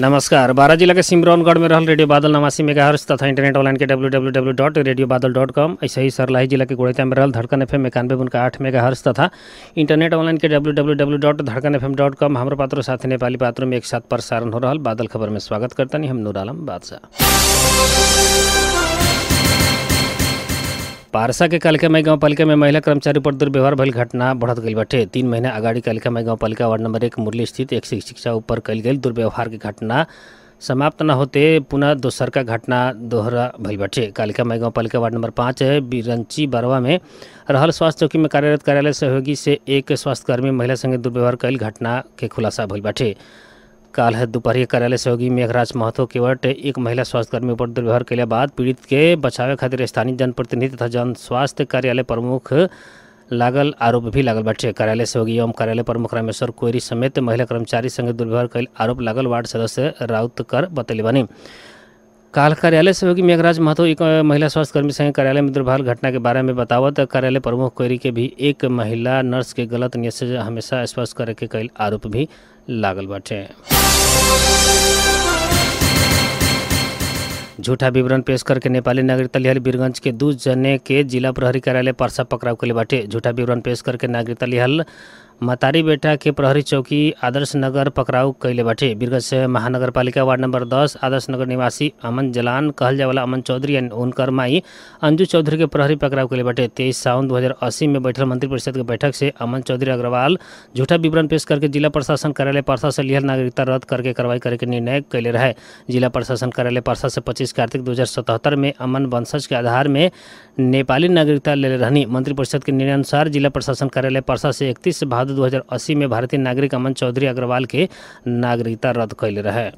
नमस्कार बारह जिला के सिमरौनगढ़ में रहल रेडियो बादल नवासी मेगाहर्स तथा इंटरनेट ऑनलाइन के W W W dot radio Badal dot com ऐसे ही सरलाही जिला के गोड़िया में रहल धड़कन एफ एम इक्यानवे उनका आठ मेगाहर्स तथा इंटरनेट ऑनलाइन के W W W dot Dhadkan F M dot com हमारे पात्रों साथ नेपाली पात्रों में एक साथ प्रसारण हो रहा बादल खबर में स्वागत करता नहीं हम नूर आलम बादशाह पारसा के कालिका माई गांव पालिका में महिला कर्मचारी पर दुर्व्यवहार भल घटना बढ़त गई बैठे तीन महीना अगाड़ी कालिका माई गांव पालिका वार्ड नंबर एक मुरली स्थित एक शिक्षिका ऊपर कल गई दुर्व्यवहार की घटना समाप्त न होते पुनः दोसर का घटना दोहरा भल बैठे कालिका माई गाँव पालिका वार्ड नंबर पाँच है बिरंची बरवा में रहल स्वास्थ्य चौकी में कार्यरत कार्यालय सहयोगी से एक स्वास्थ्यकर्मी महिला संगे दुर्व्यवहार कल घटना के खुलासा भल बैठे काल है दोपहरी कार्यालय सहयोगी मेघराज महतो केवट एक महिला स्वास्थ्यकर्मी पर दुर्व्यवहार के बाद पीड़ित के बचावे खातिर स्थानीय जनप्रतिनिधि तथा जन स्वास्थ्य कार्यालय प्रमुख लागल आरोप भी लागल बैठे कार्यालय सहयोगी एवं कार्यालय प्रमुख रामेश्वर कोयरी समेत महिला कर्मचारी संग दुर्व्यवहार कर आरोप लागल वार्ड सदस्य राउत कर बतल बनी काल कार्यालय सहयोगी मेघराज महतो एक महिला स्वास्थ्यकर्मी संघ कार्यालय में दुर्भाल घटना के बारे में बतावत कार्यालय प्रमुख कोयरी के भी एक महिला नर्स के गलत नियत हमेशा स्पर्श करे के कल आरोप भी लागल बाटे झूठा विवरण पेश करके नेपाली नागरिक तलिहाल बीरगंज के दो जने के जिला प्रहरी कार्यालय पर्सा पकड़ाव के लिए बाटे झूठा विवरण पेश करके नागरिक तलिहाल मतारी बेटा के प्रहरी चौकी आदर्श नगर पकड़ाऊ कैले बाटे बीरगंज महानगर पालिका वार्ड नंबर दस आदर्श नगर निवासी अमन जलान कहल वाला अमन चौधरी एंड उनकर माई अंजू चौधरी के प्रहरी पकड़ाऊ कैले बाटे तेईस सावन अस्सी में बैठल मंत्री परिषद के बैठक से अमन चौधरी अग्रवाल झूठा विवरण पेश करके जिला प्रशासन कार्यालय परसा से लिहल नागरिकता रद्द करके कार्रवाई करे के निर्णय कैले रहे जिला प्रशासन कार्यालय परसा से पच्चीस कार्तिक दो में अमन वंशज के आधार में नेपाली नागरिकता ले रहनी मंत्रिपरिषद के निर्णय अनुसार जिला प्रशासन कार्यालय परसा से इकतीस भाद बाद 2080 में भारतीय नागरिक अमन चौधरी अग्रवाल के नागरिकता रद्द कैले रहे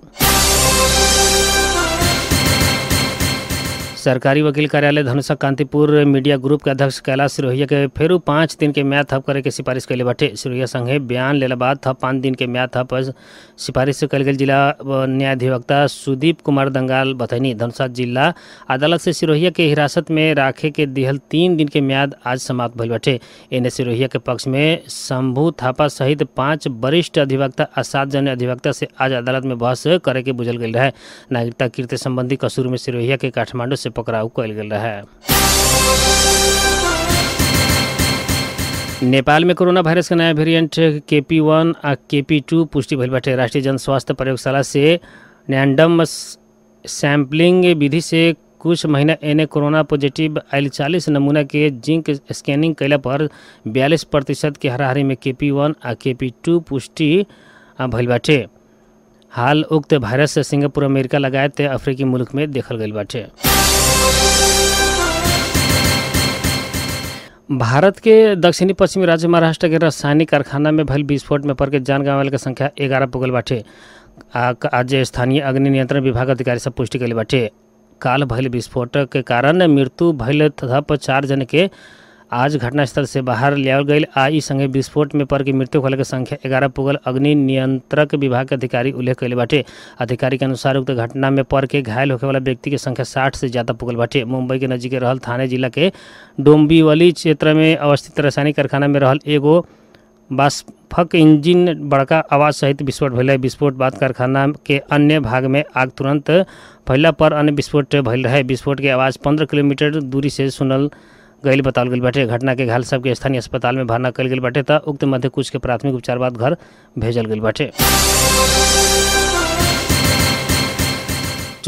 सरकारी वकील कार्यालय धनुषा कांतिपुर मीडिया ग्रुप के अध्यक्ष कैलाश सिरोहिया के फेरु पाँच दिन के म्याद थप करे के सिफारिश कैले बाटे सिरोहिया संघे बयान ले बाद थप पाँच दिन के म्याद थप सिफारिश कल गई जिला न्यायाधिवक्ता सुदीप कुमार दंगाल बथैनी धनुषा जिला अदालत से सिरोहिया के हिरासत में राखे के दिहल तीन दिन के म्याद आज समाप्त भल बाटे इन सिरोहिया के पक्ष में शंभू थापा सहित पाँच वरिष्ठ अधिवक्ता और सात जन अधिवक्ता से आज अदालत में बहस करे के बुझल गई रहे नागरिकता कृत्य संबंधी कसूर में सिरोहिया के काठमांडू से से पकड़ाव कल गेल रहए नेपाल में कोरोना वायरस का नया वेरिएंट के पी वन आ के पी टू पुष्टि भइल राष्ट्रीय जन स्वास्थ्य प्रयोगशाला से रैंडम सैम्पलिंग विधि से कुछ महीना एने कोरोना पॉजिटिव आयल चालीस नमूना के जिंक स्कैनिंग कैल पर बयालीस प्रतिशत के हाराहारी में के पी वन आ के पी टू पुष्टि भइल हाल उक्त वायरस से सिंगापुर अमेरिका लगायत अफ्रीकी मुल्क में देखल गई बाटे भारत के दक्षिणी पश्चिमी राज्य महाराष्ट्र के रासायनिक कारखाना में भल विस्फोट में पड़ के जान वाले की संख्या ग्यारह पुगल बाटे आज स्थानीय अग्नि नियंत्रण विभाग अधिकारी से पुष्टि कैली बाटे काल भल विस्फोट के कारण मृत्यु भल तथा चार जन के आज घटनास्थल से बाहर लिया गई आ इस संगे विस्फोट में पर की मृत्यु होने के संख्या ग्यारह पुगल अग्नि नियंत्रक विभाग के अधिकारी उल्लेख कैले बाटे अधिकारी के अनुसार उक्त घटना में पर के घायल होने वाला व्यक्ति की संख्या साठ से ज्यादा पुगल बाटे मुंबई के नजीक रहल थाने जिला के डोम्बीवली क्षेत्र में अवस्थित रासायनिक कारखाना में रहल एगो बाष्पक इंजिन बड़का आवाज सहित विस्फोट भैल विस्फोट बाद कारखाना के अन्य भाग में आग तुरंत फैला पर अन्य विस्फोट भैल रहे विस्फोट के आवाज़ पंद्रह किलोमीटर दूरी से सुनल गैल बताओल गई बैठे घटना के घायल सबके स्थानीय अस्पताल में भर्ना कल गई बैठे त उक्त मध्य कुछ के प्राथमिक उपचार बाद घर भेजल गई बैठे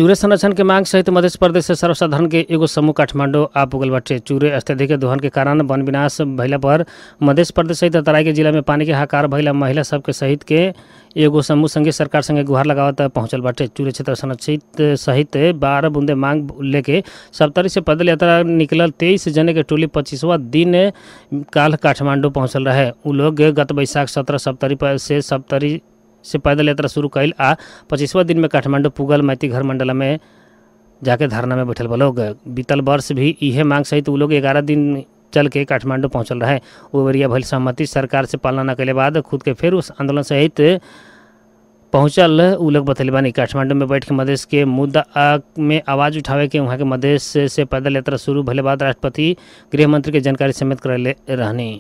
चूरे संरक्षण के मांग सहित मध्य प्रदेश से सर्वसाधारण के एगो समूह काठमांडू आ पुगल बटे चूरे अत्यधिक दोहन के कारण वन विनाश भैला पर मध्य प्रदेश सहित तराई के जिला में पानी के हाकार भैला महिला सबके सहित के एगो समूह संगे सरकार संगे गुहार लगावत पहुंचल बटे चूरे क्षेत्र संरक्षित सहित बारह बूंदे मांग लेके सप्तरी से पैदल यात्रा निकलल तेईस जने के टोली पच्चीसवा दिन काल काठमांडू पहुँचल रहे उ लोग गत बैसाख सत्रह सप्तरी से सप्तरी से पैदल यात्रा शुरू कैल आ पच्चीसवा दिन में काठमांडू पुगल मैती घर मंडल में जाके धरना में बैठल लोग बीतल वर्ष भी इहे मांग सहित वो लोग ग्यारह दिन चल के काठमांडू पहुँचल रहे वो भल सहमति सरकार से पालना न कैले बाद खुद के फिर उस आंदोलन सहित पहुँचल उ लोग बतल बानी काठमांडू में बैठ के मधेश के मुद्दा में आवाज़ उठावे के वहाँ के मधेश से पैदल यात्रा शुरू भले बाद राष्ट्रपति गृहमंत्री के जानकारी समेत करले रहनी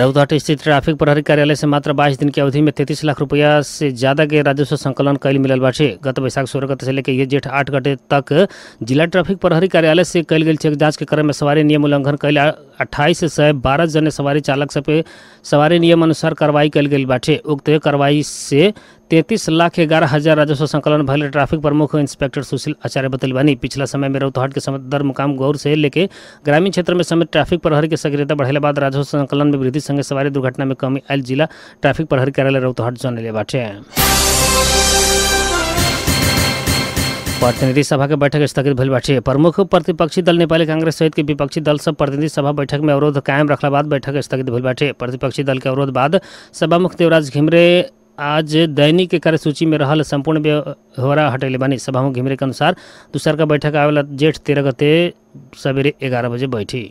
रउदाट स्थित ट्रैफिक प्रहरी कार्यालय से मात्र बाईस दिन की अवधि में तैतीस लाख रुपया से ज्यादा के राजस्व संकलन कैल मिलल बाटे गत बैसाख सोलह गत से लेकर ये जेठ आठ गते तक जिला ट्रैफिक प्रहरी कार्यालय से कल गई चेक जांच के क्रम में सवारी नियम उल्लंघन कैल अट्ठाईस सय बारह जन सवारी चालक सब पे सवारी नियम अनुसार कार्रवाई कल गई बाटे उक्त कार्रवाई से तैंतीस लाख ग्यारह हजार राजस्व संकलन भले ट्रैफिक प्रमुख इंस्पेक्टर सुशील आचार्य बतल बनी पिछला समय में रौतहट के दर मुकाम गौर से लेके ग्रामीण क्षेत्र में समय ट्रैफिक प्रहरी के सक्रियता बढ़े बाद राजस्व संकलन में वृद्धि संगे सवारी दुर्घटना में कमी आये जिला ट्रैफिक प्रहरी कार्यालय रौतहाट जन ले बाटे प्रतिनिधि सभा के बैठक स्थगित भेल बाटे प्रमुख प्रतिपक्षी दल नेपाली कांग्रेस सहित के विपक्षी दल सब प्रतिनिधि सभा बैठक में अवरोध कायम रखला बाद बैठक स्थगित भेल बाटे प्रतिपक्षी दल के अवरोध बाद सभामुख देवराज घिमरे आज दैनिक कार्यसूची में रहल संपूर्ण व्यवहारा हटैले बानी सभामुख घिमरे के अनुसार दूसर का बैठक आवेला जेठ तेरह गते सवेरे ग्यारह बजे बैठी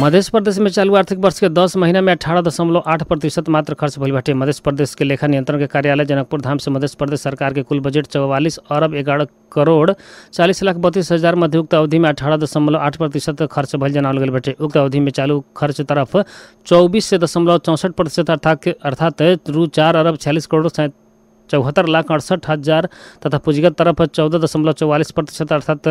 मध्य प्रदेश में चालू आर्थिक वर्ष के 10 महीना में अठारह दशमलव आठ प्रतिशत मात्र खर्च भइल बाटे मध्य प्रदेश के लेखा नियंत्रण के कार्यालय जनकपुर धाम से मध्य प्रदेश सरकार के कुल बजट चौवालीस अरब ग्यारह करोड़ चालीस लाख बत्तीस हजार मध्य उक्त अवधि में अठारह दशमलव आठ प्रतिशत खर्च भल जनावल गए बैठे उक्त अवधि में चालू खर्च तरफ चौबीस से दशमलव चौंसठ प्रतिशत अर्थात अर्थात रू चार अरब छियालीस करोड़ चौहत्तर लाख अड़सठ हजार तथा पूंजीगत तरफ चौदह दशमलव चौवालीस प्रतिशत अर्थात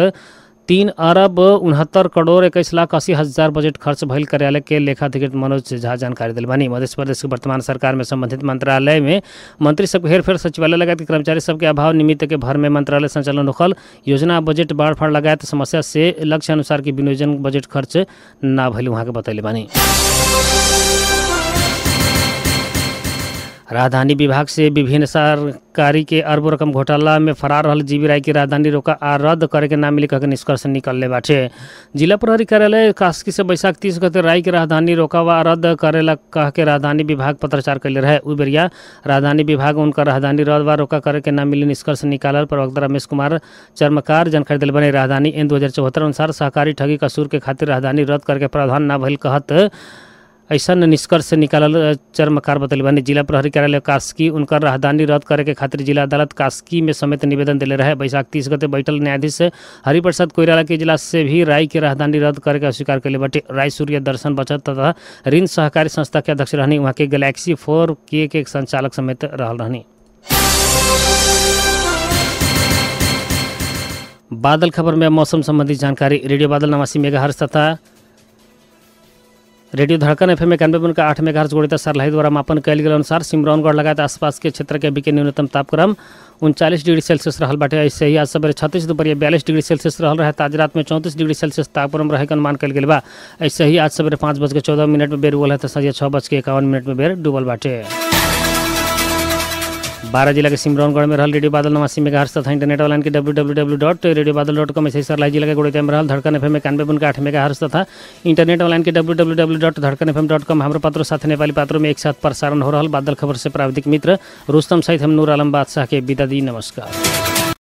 तीन अरब उनहत्तर करोड़ इक्कीस लाख अस्सी हजार बजट खर्च भल कार्यालय के लेखाधिकृत मनोज झा जानकारी दिल बनी मध्य प्रदेश के वर्तमान सरकार में संबंधित मंत्रालय में मंत्री सबके हेरफेर सचिवालय लगा के कर्मचारी सबके अभाव निमित्त के भर में मंत्रालय संचालन रुकल योजना बजट बाढ़ फाड़ तो समस्या से लक्ष्य अनुसार की विनियोजन बजट खर्च ना भल वहाँ के बतैल बनी राजधानी विभाग से विभिन्न सरकारी के अरब रकम घोटाला में फरार रहल जीवी राय की राजधानी रोका आ रद्द करे के नाम मिली कहकर निष्कर्ष निकलने बाटे जिला प्रहरी कार्यालय कास्की से बैसाख तीस गते राय के राजधानी रोका व रद्द करेला कह के राजधानी विभाग पत्रचार कैले रहे उबेरिया राजधानी विभाग उनका राजधानी रद्द व रोका करे के नाम मिली निष्कर्ष निकाल प्रवक्ता रमेश कुमार चर्मकार जानकारी दिल बने राजधानी एन दो अनुसार सहकारी ठगी कसूर के खातिर राजधानी रद्द करके प्रावधान ना भल कहत ऐसा निष्कर्ष निकालल चरमकार बतल बानी जिला प्रहरी कार्यालय कास्की उनकर राहदानी रद्द करे के खातिर जिला अदालत कास्की में समेत निवेदन दिले रहे बैसाख तीस गते बैठल न्यायाधीश हरिप्रसाद कोईराला के जिला से भी राय के राहदानी रद्द करे के अस्वीकार कैले बटे राय सूर्य दर्शन बचत तथा ऋण सहकारी संस्था के अध्यक्ष रहनी वहाँ के गैलेक्सी फोर के, के संचालक समेत रहा रहनी बादल खबर में मौसम संबंधी जानकारी रेडियो बादल नवासी मेगाहर्स तथा रेडियो धड़कन एफ एम इक्यानवे पॉइंट आठ मेगा हर्ज गुणित सरलाई द्वारा मापन कल गेल अनुसार सिमरौनगढ़ लगायत आसपास के क्षेत्र के अभी के न्यूनतम तापक्रम उनचालीस डिग्री सेल्सियस रहा बाटे ऐसे ही आज सवेरे छत्तीस दुपहरिया बयालीस डिग्री सेल्सियस रहा रहे आज रात में चौंतीस डिग्री सेल्सियस तापक्रम रहे का अनुमान कल गए बा ऐसे ही आज सवेरे पाँच बज के चौदह मिनट में बेर उबल है तो सांझे छः बज के इक्यावन मिनट में बेर डूबल बाटे बारह जिला के सिमरौनगढ़ में रहल रेडियो बादल नवासी मेगा हर्ष तथा इंटरनेट ऑनलाइन के W W W dot radio Badal dot com ऐसी सरलाई जिला के गोड़े में रहल धड़कन एफ एम इक्यानवे उनका आठ मेगा हर्ष तथा इंटरनेट ऑनलाइन के W W W dot Dhadkan F M dot com हमारे पात्रों साथ नेपाली पात्रों में एक साथ प्रसारण हो रहा बादल खबर से प्राविधिक मित्र रुस्तम सहित हम नूर आलम बादशाह के बिता दी नमस्कार